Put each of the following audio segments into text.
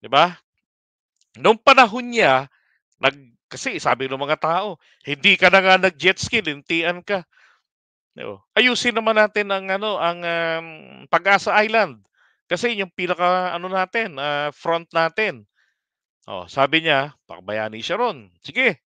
'Di ba? Noong panahon niya, nag kasi sabi ng mga tao, hindi ka na nga nag-jet ski, lintian ka. No. Ayusin naman natin ang ano, ang um, Pag-asa Island. Kasi yung pinaka ano natin, uh, front natin. Oh, sabi niya, pakabayani siya ron. Sige.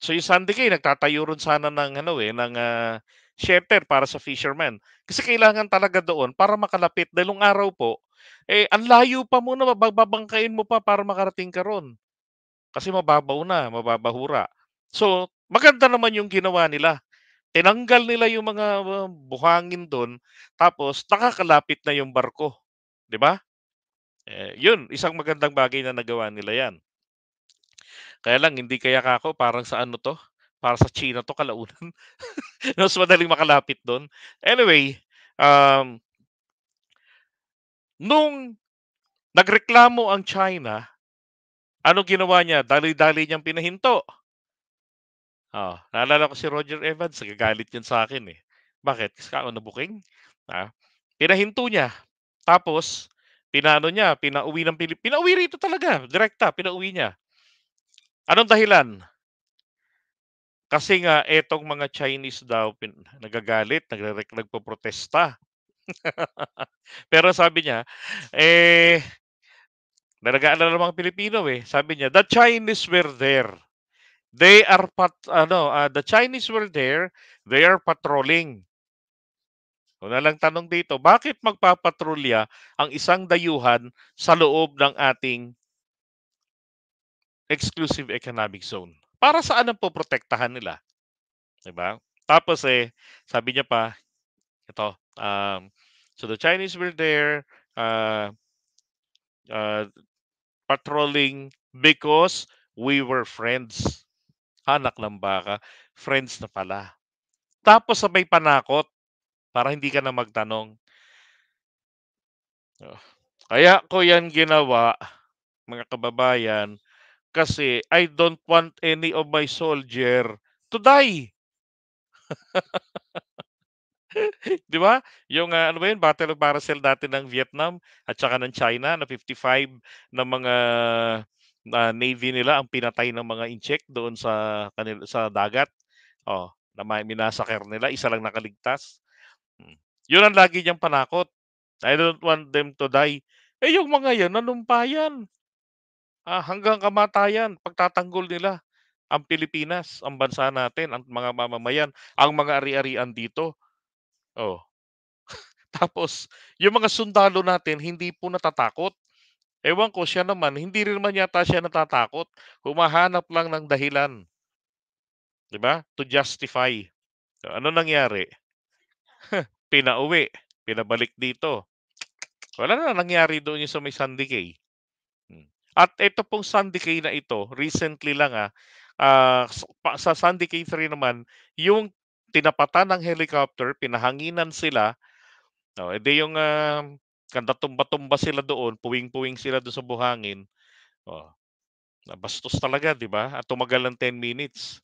So yung Sunday Kay, nagtatayo ron sana ng ano eh, ng uh, shelter para sa fishermen. Kasi kailangan talaga doon para makalapit. Dalong araw po, eh, ang layo pa muna, bababangkain mo pa para makarating ka ron. Kasi mababaw na, mababahura. So, maganda naman yung ginawa nila. Tinanggal nila yung mga buhangin doon, tapos nakakalapit na yung barko. 'Di ba? Eh, yun, isang magandang bagay na nagawa nila yan. Kaya lang, hindi kaya kako, parang sa ano to? Para sa China to, kalaunan. Mas madaling makalapit doon. Anyway, um, Nung nagreklamo ang China, ano ginawa niya? Dali-dali niyang pinahinto. Oh, naalala ko si Roger Evans, nagagalit yan sa akin eh. Bakit? Kasi ako nabuking. Ah, pinahinto niya. Tapos, pinano niya, pinauwi ng Pilipinas. Pinauwi rito talaga, direkta, pinauwi niya. Anong dahilan? Kasi nga, etong mga Chinese daw pin- nagagalit, nagre nagpo-protesta Pero sabi niya, eh, nalagaan na mga Pilipino eh. Sabi niya, the Chinese were there. They are, pat, ano, uh, the Chinese were there. They are patrolling. Una lang tanong dito, bakit magpapatrolya ang isang dayuhan sa loob ng ating exclusive economic zone? Para saan ang poprotektahan nila? 'Di ba? Tapos eh, sabi niya pa, ito. Um, so the Chinese were there uh, uh, patrolling because we were friends. Anak ng baka, friends na pala. Tapos may panakot para hindi ka na magtanong. Oh, kaya ko yan ginawa, mga kababayan, kasi I don't want any of my soldier to die. 'Di ba? Yung ah, ano ba 'yun, Battle of Paracel dati ng Vietnam at saka ng China na 55 ng mga na ah, navy nila ang pinatay ng mga incheck doon sa kanila sa dagat. Oh, na may minasaker nila, isa lang nakaligtas. Hmm. 'Yun ang lagi niyang panakot. I don't want them to die. Eh yung mga 'yan nanumpayan. Ah, hanggang kamatayan pagtatanggol nila ang Pilipinas, ang bansa natin, ang mga mamamayan, ang mga ari-arian dito Oh. Tapos yung mga sundalo natin hindi po natatakot. Ewan ko siya naman, hindi rin man yata siya natatakot. Humahanap lang ng dahilan. 'Di ba? To justify. So, ano nangyari? Pinauwi, pinabalik dito. Wala na nangyari doon yung sa may Sandy Cay. Hmm. At ito pong Sunday Cay na ito, recently lang ah, uh, sa Sunday K3 naman, yung tinapatan ng helicopter, pinahanginan sila. No, oh, edi eh, yung uh, um, kanda tumba-tumba sila doon, puwing-puwing sila doon sa buhangin. Oh. Nabastos talaga, di ba? At tumagal ng 10 minutes.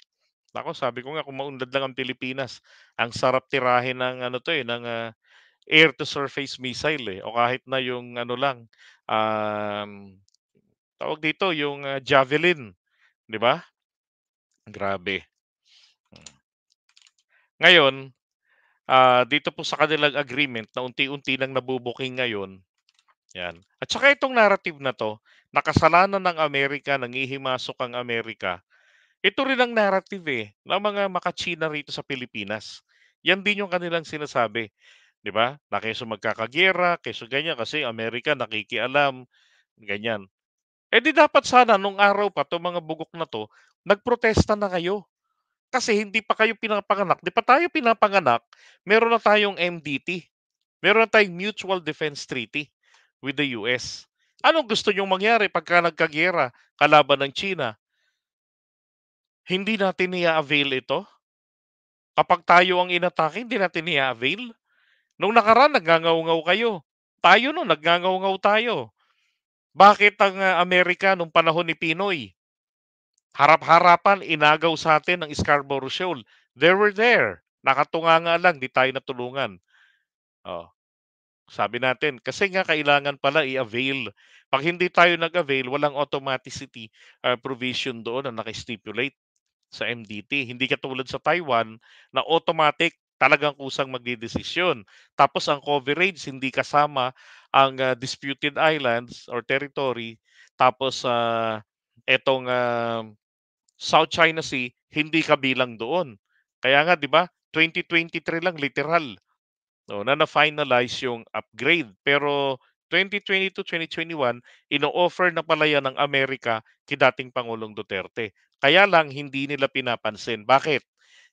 Ako, sabi ko nga, kung maundad lang ang Pilipinas, ang sarap tirahin ng ano to eh, ng uh, air to surface missile eh o kahit na yung ano lang um, tawag dito yung uh, javelin di ba grabe ngayon, uh, dito po sa kanilang agreement na unti-unti nang nabubuking ngayon, yan. At saka itong narrative na to, nakasalanan ng Amerika, nangihimasok ang Amerika, ito rin ang narrative eh, ng mga makachina rito sa Pilipinas. Yan din yung kanilang sinasabi. Di ba? Na keso magkakagera, keso ganyan, kasi Amerika nakikialam, ganyan. Eh di dapat sana nung araw pa to mga bugok na to, nagprotesta na kayo kasi hindi pa kayo pinapanganak. Di pa tayo pinapanganak, meron na tayong MDT. Meron na tayong Mutual Defense Treaty with the US. Anong gusto nyong mangyari pagka nagkagera kalaban ng China? Hindi natin niya-avail ito? Kapag tayo ang inatake, hindi natin niya-avail? Nung nakaraan, nagngangaw kayo. Tayo no, nagngangaw tayo. Bakit ang ah, Amerika nung panahon ni Pinoy, Harap-harapan, inagaw sa atin ng Scarborough Shoal. They were there. Nakatunga nga lang, di tayo natulungan. Oh. Sabi natin, kasi nga kailangan pala i-avail. Pag hindi tayo nag-avail, walang automaticity uh, provision doon na naka-stipulate sa MDT. Hindi katulad sa Taiwan na automatic talagang kusang magdidesisyon. Tapos ang coverage hindi kasama ang uh, disputed islands or territory tapos uh, etong uh, South China Sea hindi kabilang doon. Kaya nga 'di ba? 2023 lang literal. No, na na-finalize yung upgrade pero 2022-2021 ino-offer na pala yan ng Amerika kay dating Pangulong Duterte. Kaya lang hindi nila pinapansin. Bakit?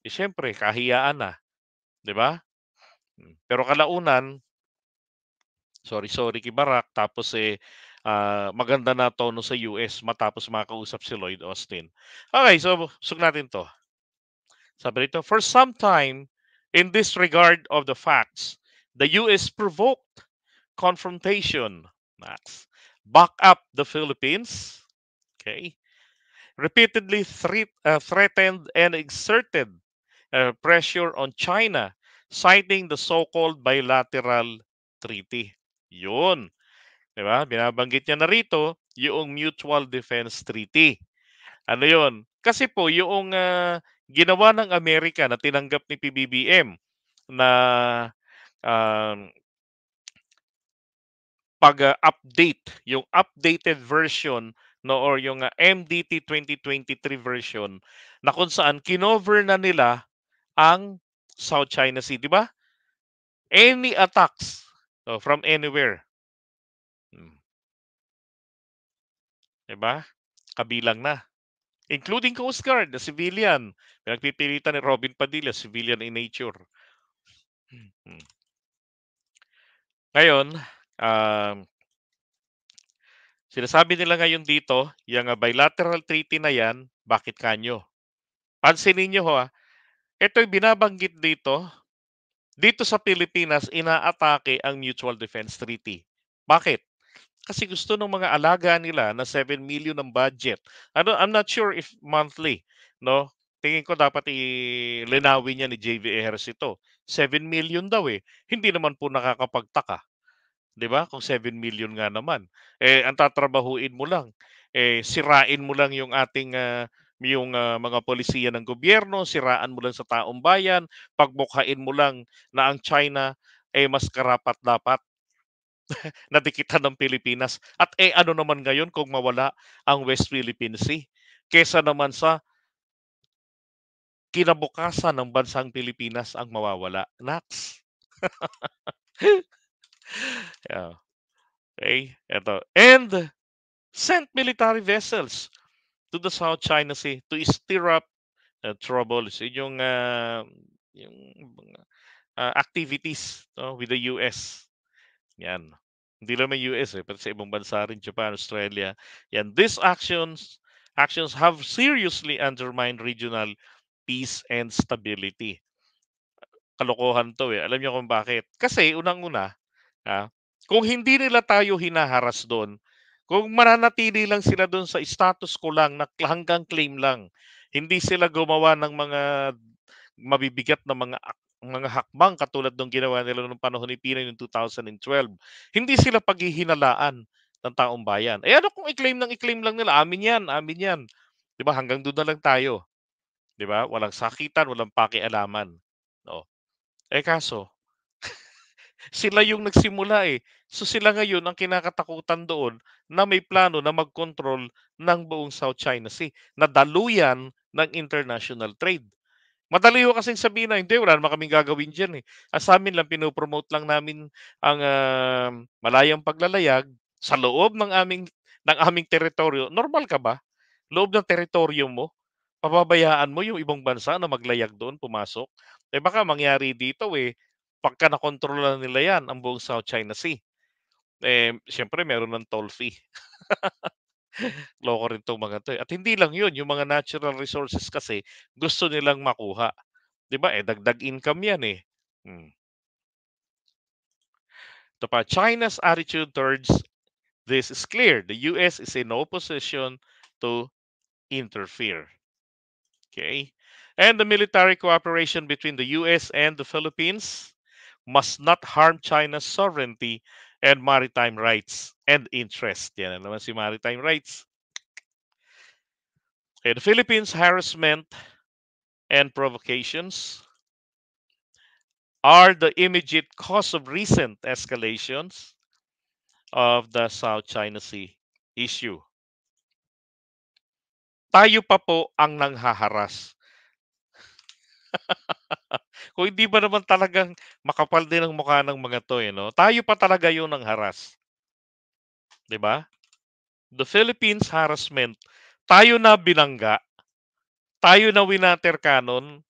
Eh, Siyempre, kahiyaan na. 'Di ba? Hmm. Pero kalaunan, sorry sorry kay Barak tapos eh uh, maganda na tono sa US matapos makausap si Lloyd Austin. Okay, so sug natin to. Sabi rito, for some time, in this regard of the facts, the US provoked confrontation. Max. Back up the Philippines. Okay. Repeatedly thre uh, threatened and exerted uh, pressure on China, citing the so-called bilateral treaty. Yun. 'Di ba? Binabanggit niya na rito yung Mutual Defense Treaty. Ano 'yon? Kasi po yung uh, ginawa ng Amerika na tinanggap ni PBBM na uh, pag-update, yung updated version no or yung uh, MDT 2023 version na kung saan kinover na nila ang South China Sea, di ba? Any attacks no, from anywhere 'Di ba? Kabilang na. Including Coast Guard the civilian. Pinagpipilitan ni Robin Padilla, civilian in nature. Hmm. Ngayon, um, uh, sinasabi nila ngayon dito, yung ah, bilateral treaty na yan, bakit kanyo? Pansinin niyo ho, ah, binabanggit dito, dito sa Pilipinas, inaatake ang Mutual Defense Treaty. Bakit? kasi gusto ng mga alaga nila na 7 million ang budget. Ano I'm not sure if monthly, no? Tingin ko dapat i-linawi niya ni JV Harris ito. 7 million daw eh. Hindi naman po nakakapagtaka. 'Di ba? Kung 7 million nga naman. Eh ang tatrabahuin mo lang eh sirain mo lang yung ating uh, yung uh, mga polisiya ng gobyerno, siraan mo lang sa taong bayan, pagbukhain mo lang na ang China ay eh, mas karapat dapat nadikitan ng Pilipinas. At eh ano naman ngayon kung mawala ang West Philippine Sea kesa naman sa kinabukasan ng bansang Pilipinas ang mawawala. Nax. yeah. Okay, ito. And sent military vessels to the South China Sea to stir up uh, troubles. Yun yung, uh, yung uh, activities no, with the U.S. Yan. Hindi lang may US eh, pero sa ibang bansa rin, Japan, Australia. Yan. These actions actions have seriously undermined regional peace and stability. Kalokohan to eh. Alam niyo kung bakit? Kasi unang-una, ha, ah, kung hindi nila tayo hinaharas doon, kung mananatili lang sila doon sa status ko lang, na hanggang claim lang, hindi sila gumawa ng mga mabibigat na mga mga hakbang katulad ng ginawa nila noong panahon ni Pinoy noong 2012. Hindi sila paghihinalaan ng taong bayan. Eh ano kung i-claim ng i-claim lang nila, amin yan, amin yan. 'Di ba? Hanggang doon na lang tayo. 'Di ba? Walang sakitan, walang pakialaman. No. Eh kaso sila yung nagsimula eh. So sila ngayon ang kinakatakutan doon na may plano na mag-control ng buong South China Sea na daluyan ng international trade. Madali ho kasing sabihin na, hindi, wala naman kaming gagawin dyan eh. Ang ah, sa amin lang, pinopromote lang namin ang uh, malayang paglalayag sa loob ng aming, ng aming teritoryo. Normal ka ba? Loob ng teritoryo mo, papabayaan mo yung ibang bansa na maglayag doon, pumasok. Eh baka mangyari dito eh, pagka nakontrola nila yan, ang buong South China Sea. Eh, siyempre meron ng toll fee. Loko rin tong mga 'to, eh. at hindi lang 'yun, yung mga natural resources kasi gusto nilang makuha, 'di ba, eh, dagdag income 'yan, eh. Hmm. Ito pa, China's attitude towards this is clear. The US is in no position to interfere. Okay? And the military cooperation between the US and the Philippines must not harm China's sovereignty and maritime rights. and interest. Yan na naman si maritime rights. Okay, the Philippines harassment and provocations are the immediate cause of recent escalations of the South China Sea issue. Tayo pa po ang nanghaharas. Kung hindi ba naman talagang makapal din ang mukha ng mga to, eh, no? tayo pa talaga yung nangharas. 'Di ba? The Philippines harassment. Tayo na binangga. Tayo na winater canon.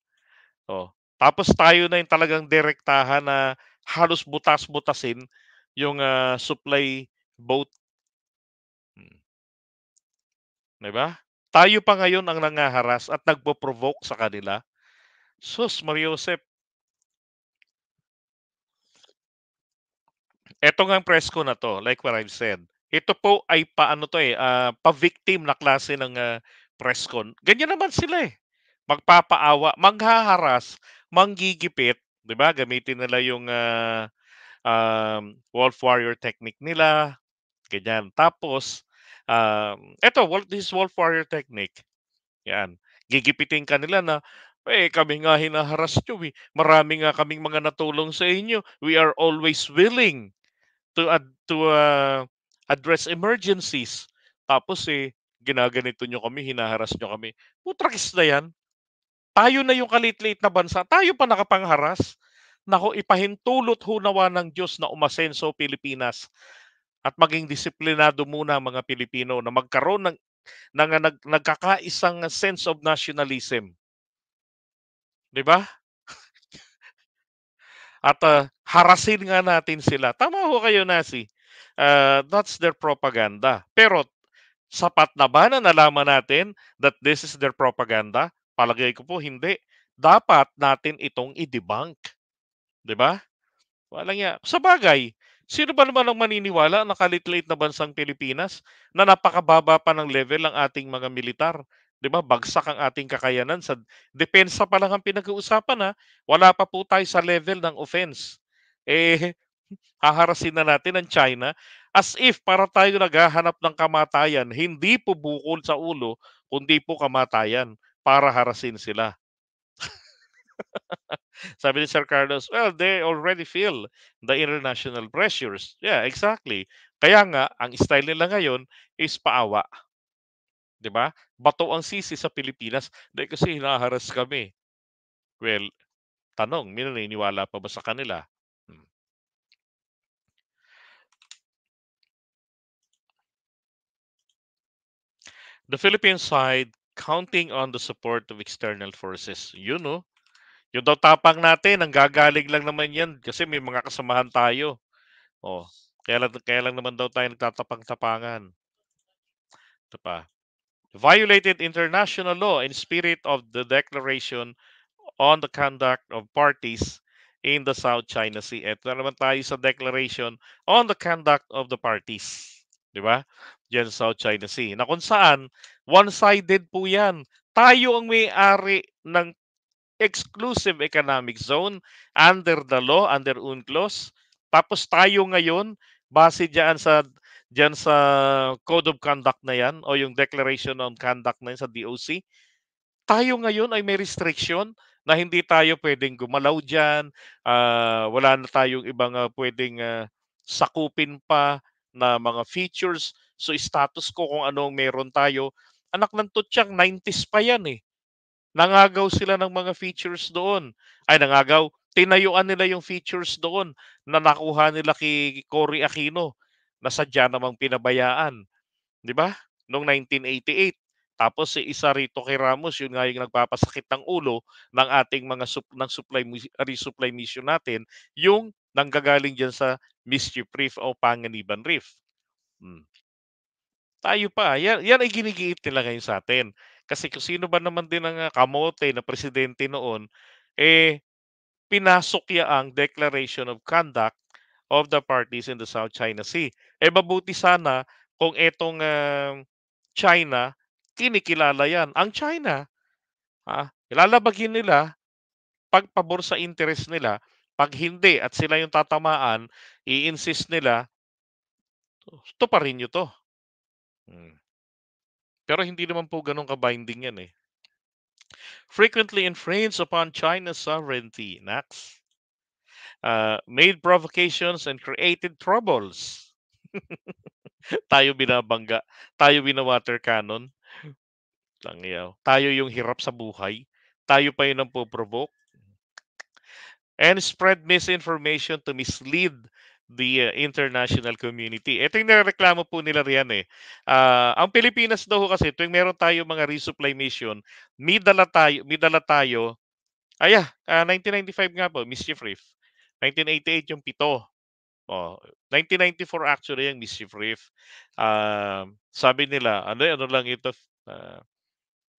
Oh, tapos tayo na yung talagang direktahan na halos butas-butasin yung uh, supply boat. Hmm. 'Di ba? Tayo pa ngayon ang nangaharas at nagpo-provoke sa kanila. Sus, Mariosep. Ito nga press ko na to, like what I've said. Ito po ay paano to eh, uh, pa-victim na klase ng uh, press con. Ganyan naman sila eh. Magpapaawa, manghaharas, manggigipit, 'di ba? Gamitin nila yung uh, um, Wolf Warrior technique nila, ganyan. Tapos, um, eto, this Wolf Warrior technique. Yan. Gigipitin ka nila na, eh, kami nga hinaharas nyo. Eh. Marami nga kaming mga natulong sa inyo. We are always willing to, uh, to uh, address emergencies. Tapos eh, ginaganito nyo kami, hinaharas nyo kami. Putrakis na yan. Tayo na yung kalit-lit na bansa. Tayo pa nakapangharas. Nako, ipahintulot hunawa ng Diyos na umasenso Pilipinas at maging disiplinado muna ang mga Pilipino na magkaroon ng, ng, ng nagkakaisang sense of nationalism. 'Di ba? at uh, harasin nga natin sila. Tama ho kayo, Nasi. Uh, that's their propaganda. Pero sapat na ba na nalaman natin that this is their propaganda? Palagay ko po hindi. Dapat natin itong i-debunk. 'Di ba? Wala niya. Sa bagay, sino ba naman ang maniniwala na kalitlit na bansang Pilipinas na napakababa pa ng level ang ating mga militar? 'di ba? Bagsak ang ating kakayanan sa depensa pa lang ang pinag-uusapan ha. Wala pa po tayo sa level ng offense. Eh haharasin na natin ang China as if para tayo naghahanap ng kamatayan, hindi po bukol sa ulo, kundi po kamatayan para harasin sila. Sabi ni Sir Carlos, well, they already feel the international pressures. Yeah, exactly. Kaya nga, ang style nila ngayon is paawa. 'Di ba? Bato ang sisi sa Pilipinas dahil kasi hinaharas kami. Well, tanong, minaniniwala pa ba sa kanila? the Philippine side counting on the support of external forces. You know, yung daw tapang natin, ang gagaling lang naman yan kasi may mga kasamahan tayo. Oh, kaya lang, kaya lang naman daw tayo nagtatapang-tapangan. Ito pa. Violated international law in spirit of the Declaration on the Conduct of Parties in the South China Sea. Ito naman tayo sa Declaration on the Conduct of the Parties di ba? Diyan South China Sea. Na kung saan, one-sided po yan. Tayo ang may-ari ng exclusive economic zone under the law, under UNCLOS. Tapos tayo ngayon, base diyan sa diyan sa Code of Conduct na yan o yung Declaration on Conduct na yan sa DOC, tayo ngayon ay may restriction na hindi tayo pwedeng gumalaw diyan, uh, wala na tayong ibang uh, pwedeng uh, sakupin pa na mga features. So status ko kung anong meron tayo. Anak ng Tutsyang, 90s pa yan eh. Nangagaw sila ng mga features doon. Ay, nangagaw. Tinayuan nila yung features doon na nakuha nila kay Cory Aquino na sadya namang pinabayaan. Di ba? Noong 1988. Tapos si isa rito kay Ramos, yun nga yung nagpapasakit ng ulo ng ating mga sup- ng supply resupply mission natin, yung nanggagaling dyan sa mischief reef o panganiban reef. Hmm. Tayo pa, yan, yan ay ginigiit nila ngayon sa atin. Kasi kung sino ba naman din ang ah, kamote na presidente noon, eh, pinasok niya ang Declaration of Conduct of the parties in the South China Sea. Eh, mabuti sana kung etong uh, China, kinikilala yan. Ang China, ah, ilalabagin nila, pag pabor sa interest nila, pag hindi at sila yung tatamaan, i-insist nila, ito pa rin nyo to. Hmm. Pero hindi naman po ganun ka-binding yan eh. Frequently infringes upon China's sovereignty, Nax. Uh, made provocations and created troubles. tayo binabangga. Tayo binawater cannon. Tangyaw. Tayo yung hirap sa buhay. Tayo pa yun ang po-provoke and spread misinformation to mislead the uh, international community. Ito yung nireklamo po nila riyan eh. Uh, ang Pilipinas daw kasi tuwing meron tayo mga resupply mission, may dala tayo, may dala tayo. Ay, uh, ah, 1995 ah, nga po, mischief reef. 1988 yung pito. Oh, 1994 actually yung mischief reef. Uh, sabi nila, ano ano lang ito, uh,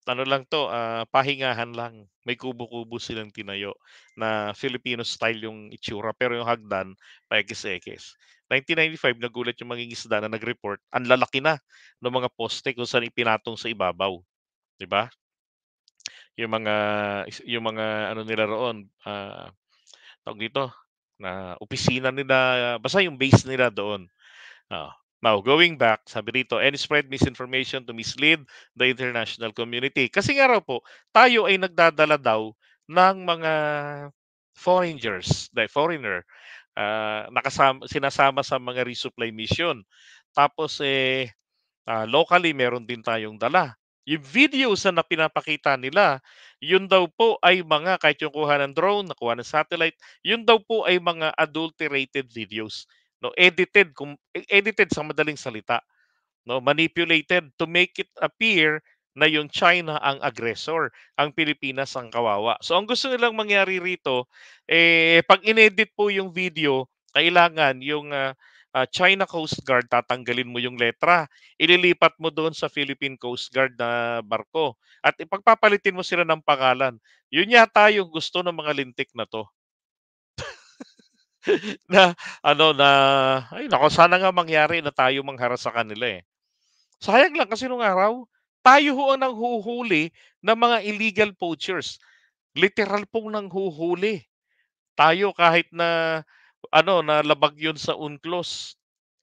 ano lang to, uh, pahingahan lang. May kubo-kubo silang tinayo na Filipino style yung itsura pero yung hagdan paekis-ekis. 1995 nagulat yung mga isda na nag-report, ang lalaki na ng mga poste kung saan ipinatong sa ibabaw. 'Di ba? Yung mga yung mga ano nila roon, uh, tawag dito na opisina nila, basta yung base nila doon. Uh, Now, going back, sabi rito, and spread misinformation to mislead the international community. Kasi nga raw po, tayo ay nagdadala daw ng mga foreigners, the foreigner, uh, nakasama, sinasama sa mga resupply mission. Tapos, eh, uh, locally, meron din tayong dala. Yung videos na pinapakita nila, yun daw po ay mga, kahit yung kuha ng drone, nakuha ng satellite, yun daw po ay mga adulterated videos no edited kung edited sa madaling salita no manipulated to make it appear na yung China ang aggressor, ang Pilipinas ang kawawa. So ang gusto nilang mangyari rito eh pag inedit po yung video, kailangan yung uh, uh, China Coast Guard tatanggalin mo yung letra, ililipat mo doon sa Philippine Coast Guard na barko at ipagpapalitin mo sila ng pangalan. Yun yata yung gusto ng mga lintik na to. na ano na ay nako sana nga mangyari na tayo manghara sa kanila eh. Sayang lang kasi nung araw, tayo ho ang nanghuhuli ng mga illegal poachers. Literal pong nanghuhuli. Tayo kahit na ano na labag 'yon sa UNCLOS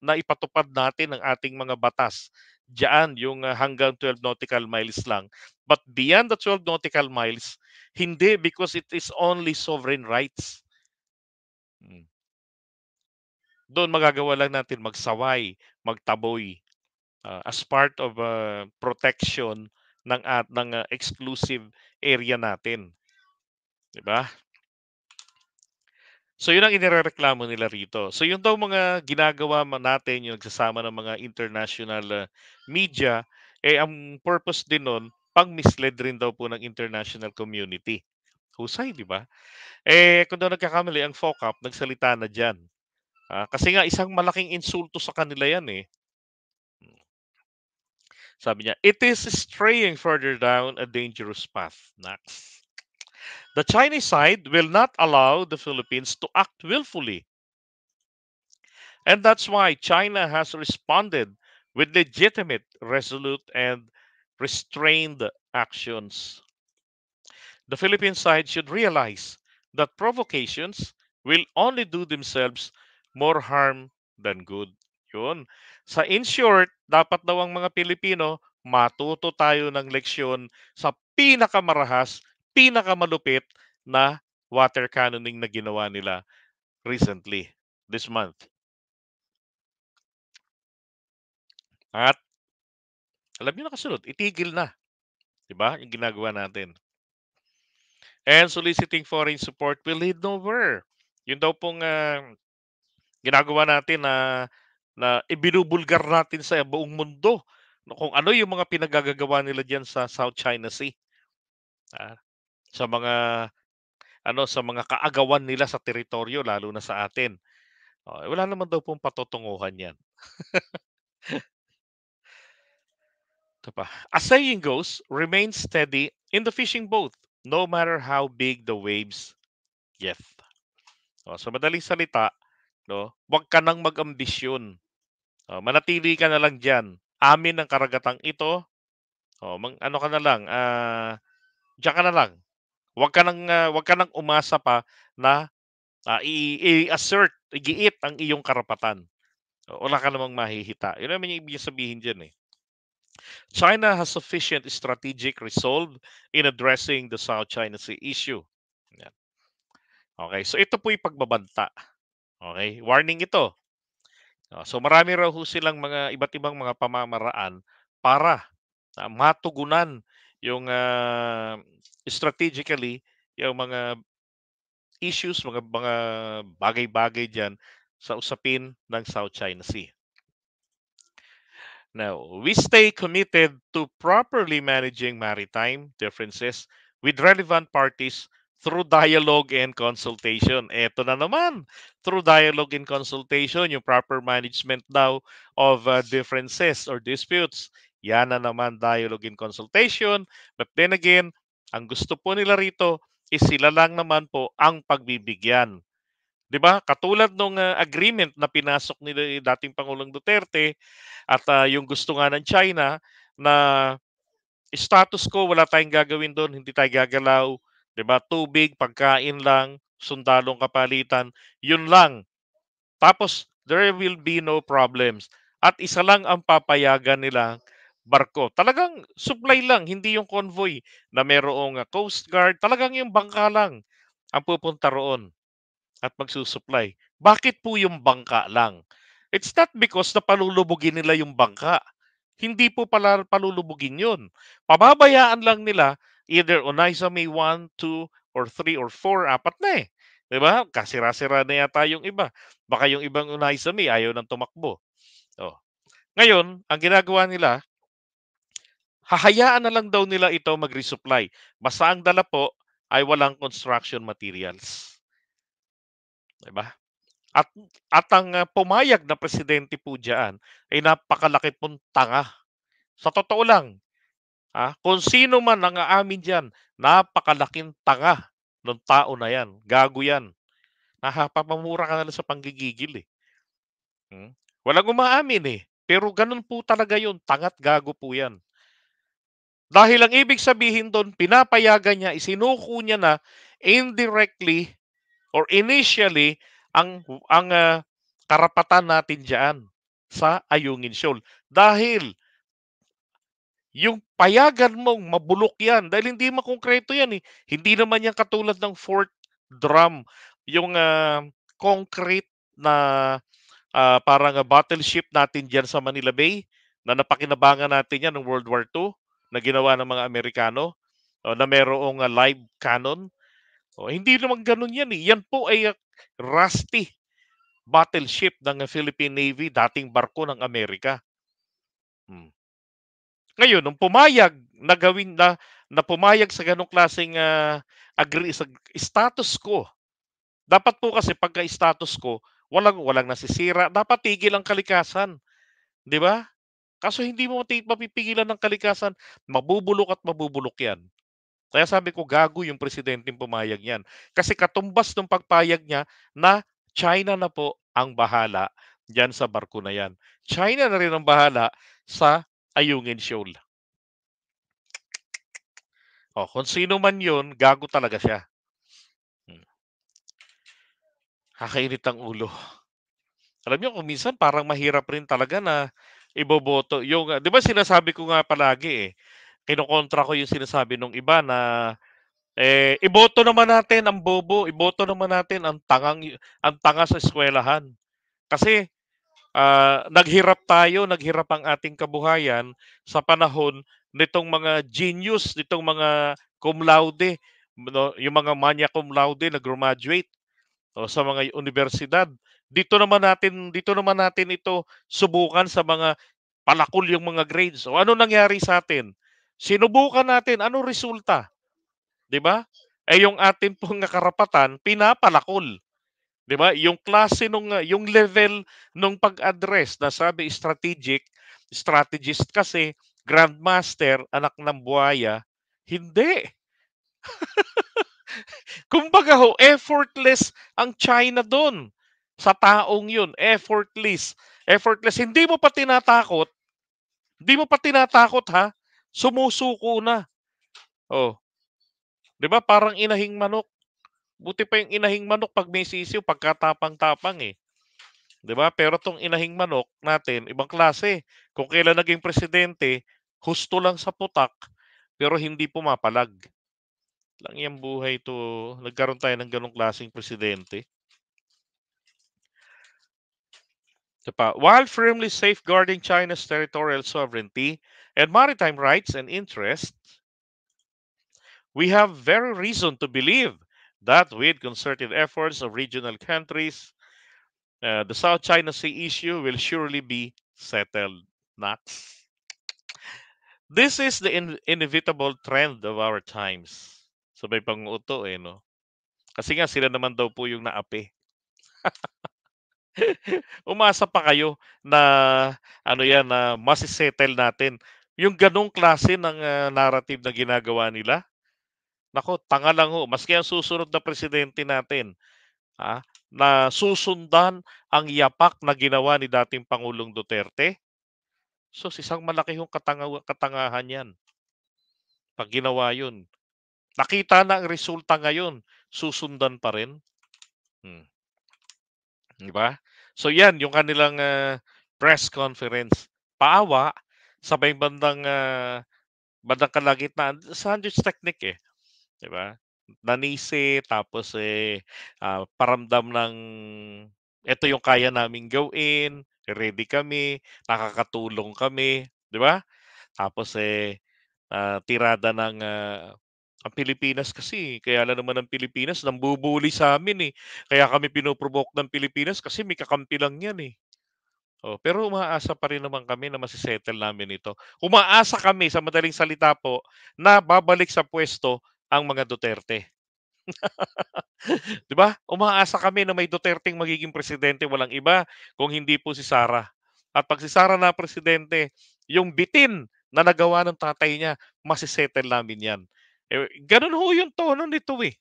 na ipatupad natin ang ating mga batas. Diyan yung ah, hanggang 12 nautical miles lang. But beyond the 12 nautical miles, hindi because it is only sovereign rights. Hmm. Doon magagawa lang natin magsaway, magtaboy uh, as part of uh, protection ng at uh, ng uh, exclusive area natin. 'Di ba? So yun ang inirereklamo nila rito. So yung daw mga ginagawa natin, yung nagsasama ng mga international media, eh ang purpose din noon pang-mislead rin daw po ng international community. Husay, di ba? Eh, kung daw nagkakamali, ang FOCAP, nagsalita na dyan. Ah, kasi nga isang malaking insulto sa kanila yan eh. Sabi niya, it is straying further down a dangerous path. Next. The Chinese side will not allow the Philippines to act willfully. And that's why China has responded with legitimate, resolute, and restrained actions. The Philippine side should realize that provocations will only do themselves more harm than good. Yun. Sa in short, dapat daw ang mga Pilipino matuto tayo ng leksyon sa pinakamarahas, pinakamalupit na water cannoning na ginawa nila recently, this month. At alam niyo na kasunod, itigil na. 'Di ba? Yung ginagawa natin. And soliciting foreign support will lead nowhere. Yun daw pong uh, ginagawa natin na na ibinubulgar natin sa buong mundo no, kung ano yung mga pinagagagawa nila diyan sa South China Sea. Ah, sa mga ano sa mga kaagawan nila sa teritoryo lalo na sa atin. Oh, eh, wala naman daw pong patutunguhan 'yan. Ito pa. As saying goes, remain steady in the fishing boat no matter how big the waves get. Oh, so madaling salita, No? Huwag ka nang mag-ambisyon. Oh, manatili ka na lang diyan. Amin ang karagatang ito. Oh, mang, ano ka na lang, ah uh, diyan ka na lang. Huwag ka nang uh, huwag ka nang umasa pa na uh, ah, i-assert, igiit ang iyong karapatan. Oh, wala ka namang mahihita. Yun naman yung ibig sabihin diyan eh. China has sufficient strategic resolve in addressing the South China Sea issue. Okay, so ito po yung pagbabanta Okay? Warning ito. Ah, so marami raw ho silang mga iba't ibang mga pamamaraan para uh, matugunan yung uh, strategically yung mga issues, mga mga bagay-bagay diyan sa usapin ng South China Sea. Now, we stay committed to properly managing maritime differences with relevant parties through dialogue and consultation. Ito na naman, through dialogue and consultation, yung proper management now of uh, differences or disputes. Yan na naman, dialogue and consultation. But then again, ang gusto po nila rito is sila lang naman po ang pagbibigyan. 'Di ba? Katulad nung uh, agreement na pinasok ni eh, dating Pangulong Duterte at uh, yung gusto nga ng China na status ko wala tayong gagawin doon, hindi tayo gagalaw, 'Di ba? Tubig, pagkain lang, sundalong kapalitan, 'yun lang. Tapos there will be no problems. At isa lang ang papayagan nila barko. Talagang supply lang, hindi yung convoy na merong ah, Coast Guard. Talagang yung bangka lang ang pupunta roon at magsusupply. Bakit po yung bangka lang? It's not because na palulubugin nila yung bangka. Hindi po pala palulubugin yun. Pababayaan lang nila Either Onaizomi 1, 2, or 3, or 4, apat na eh. Di ba? Kasira-sira na yata yung iba. Baka yung ibang Unayzami ayaw nang tumakbo. Oh. Ngayon, ang ginagawa nila, hahayaan na lang daw nila ito mag-resupply. Basta ang dala po ay walang construction materials. Di ba? At, at ang ah, pumayag na presidente po dyan ay napakalaki pong tanga. Sa totoo lang, Ah, kung sino man ang aamin diyan, napakalaking tanga ng tao na 'yan. Gago 'yan. Nahapapamura ka na lang sa panggigigil eh. Hmm? Walang umaamin eh. Pero ganun po talaga 'yon, tangat gago po 'yan. Dahil ang ibig sabihin doon, pinapayagan niya, isinuko niya na indirectly or initially ang ang uh, karapatan natin diyan sa Ayungin Shoal. Dahil yung payagan mong mabulok yan dahil hindi makonkreto yan eh. Hindi naman yan katulad ng fourth drum, yung uh, concrete na uh, parang uh, battleship natin diyan sa Manila Bay na napakinabangan natin yan ng World War II na ginawa ng mga Amerikano uh, na merong uh, live cannon. Oh, hindi naman ganun yan eh. Yan po ay uh, rusty battleship ng Philippine Navy, dating barko ng Amerika. Hmm. Ngayon, nung pumayag na gawin na, na pumayag sa ganong klaseng uh, agree sa status ko. Dapat po kasi pagka status ko, walang walang nasisira, dapat tigil ang kalikasan. 'Di ba? Kaso hindi mo mapipigilan ng kalikasan, mabubulok at mabubulok 'yan. Kaya sabi ko gago yung presidente pumayag niyan. Kasi katumbas ng pagpayag niya na China na po ang bahala diyan sa barko na 'yan. China na rin ang bahala sa ay Yungin Shoal. Oh, kung sino man 'yon, gago talaga siya. Hmm. Hakainit ang ulo. Alam niyo, kung minsan parang mahirap rin talaga na iboboto. Yung, di ba sinasabi ko nga palagi eh, kinokontra ko yung sinasabi nung iba na eh, iboto naman natin ang bobo, iboto naman natin ang tangang ang tanga sa eskwelahan. Kasi Ah, naghirap tayo, naghirap ang ating kabuhayan sa panahon nitong mga genius, nitong mga cum laude, no, yung mga manya cum laude nag graduate no, sa mga universidad. Dito naman natin dito naman natin ito subukan sa mga palakol yung mga grades. O ano nangyari sa atin? Sinubukan natin, ano resulta? 'Di ba? Eh yung atin pong karapatan pinapalakol. 'Di ba? Yung klase nung uh, yung level nung pag-address na sabi strategic, strategist kasi grandmaster, anak ng buhaya, hindi. Kumbaga ho, effortless ang China doon sa taong yun. Effortless. Effortless. Hindi mo pa tinatakot. Hindi mo pa tinatakot ha. Sumusuko na. Oh. 'Di ba? Parang inahing manok. Buti pa yung inahing manok pag may sisiw, pagkatapang-tapang eh. 'Di ba? Pero tong inahing manok natin, ibang klase. Kung kailan naging presidente, husto lang sa putak, pero hindi pumapalag. Lang yung buhay to, nagkaroon tayo ng ganong klaseng presidente. Pa, while firmly safeguarding China's territorial sovereignty and maritime rights and interests, we have very reason to believe That with concerted efforts of regional countries, uh, the South China Sea issue will surely be settled. Not. This is the in inevitable trend of our times. Sabay so, panguto eh, no? Kasi nga sila naman daw po yung naapi. Umasa pa kayo na ano yan na masisettle natin yung ganong klase ng uh, narrative na ginagawa nila Nako, tanga lang ho. Maski ang susunod na presidente natin ha, na susundan ang yapak na ginawa ni dating Pangulong Duterte. So, isang malaki yung katanga, katangahan yan. Pag ginawa yun. Nakita na ang resulta ngayon, susundan pa rin. Hmm. Di ba? So yan, yung kanilang uh, press conference. Paawa, sabay bandang uh, bandang kalagitnaan, sa Handels Technique eh. 'di ba? Nanisi tapos eh ah, paramdam ng ito yung kaya naming gawin, ready kami, nakakatulong kami, 'di ba? Tapos eh ah, tirada ng ah, ang Pilipinas kasi, eh, kaya lang naman ang Pilipinas nambubuli sa amin eh. Kaya kami pinoprovoke ng Pilipinas kasi may kakampi lang 'yan eh. Oh, pero umaasa pa rin naman kami na masisettle namin ito. Umaasa kami sa madaling salita po na babalik sa pwesto ang mga Duterte. 'Di ba? Umaasa kami na may Duterteng magiging presidente, walang iba kung hindi po si Sara. At pag si Sara na presidente, yung bitin na nagawa ng tatay niya, masisettle namin 'yan. Eh, ganun ho yung tono nito eh.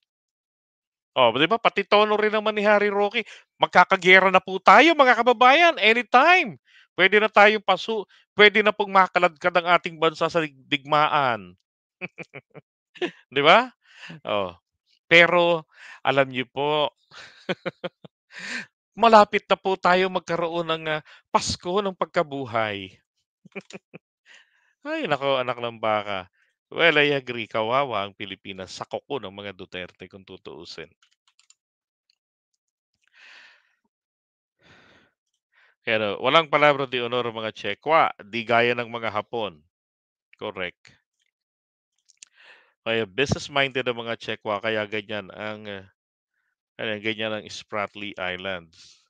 Oh, 'di ba? Pati tono rin naman ni Harry Roque, magkakagera na po tayo mga kababayan anytime. Pwede na tayong pasu, pwede na pong makaladkad ang ating bansa sa digmaan. 'Di ba? Mm. Oh. Pero alam niyo po malapit na po tayo magkaroon ng ah, Pasko ng pagkabuhay. Ay, nako, anak ng baka. Well, I agree. Kawawa ang Pilipinas. Sa kuko ng mga Duterte kung tutuusin. Pero walang palabra di honor mga Chekwa, di gaya ng mga Hapon. Correct. Kaya business-minded ang mga Tsekwa kaya ganyan ang ano, ganyan ang Spratly Islands.